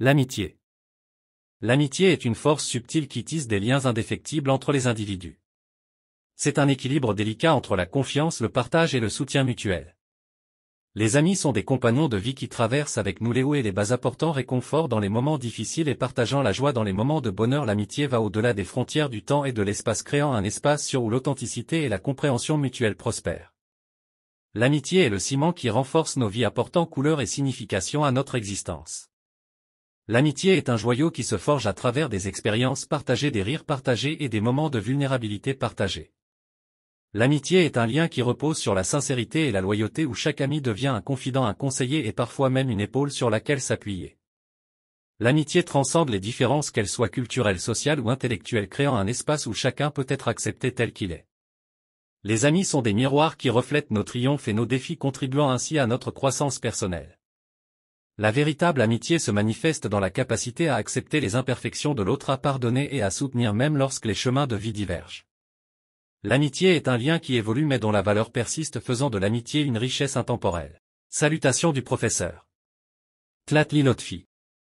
L'amitié. L'amitié est une force subtile qui tisse des liens indéfectibles entre les individus. C'est un équilibre délicat entre la confiance, le partage et le soutien mutuel. Les amis sont des compagnons de vie qui traversent avec nous les hauts et les bas apportant réconfort dans les moments difficiles et partageant la joie dans les moments de bonheur. L'amitié va au-delà des frontières du temps et de l'espace créant un espace sur où l'authenticité et la compréhension mutuelle prospèrent. L'amitié est le ciment qui renforce nos vies apportant couleur et signification à notre existence. L'amitié est un joyau qui se forge à travers des expériences partagées, des rires partagés et des moments de vulnérabilité partagés. L'amitié est un lien qui repose sur la sincérité et la loyauté où chaque ami devient un confident, un conseiller et parfois même une épaule sur laquelle s'appuyer. L'amitié transcende les différences qu'elles soient culturelles, sociales ou intellectuelles créant un espace où chacun peut être accepté tel qu'il est. Les amis sont des miroirs qui reflètent nos triomphes et nos défis contribuant ainsi à notre croissance personnelle. La véritable amitié se manifeste dans la capacité à accepter les imperfections de l'autre, à pardonner et à soutenir même lorsque les chemins de vie divergent. L'amitié est un lien qui évolue mais dont la valeur persiste faisant de l'amitié une richesse intemporelle. Salutations du professeur. Tlatli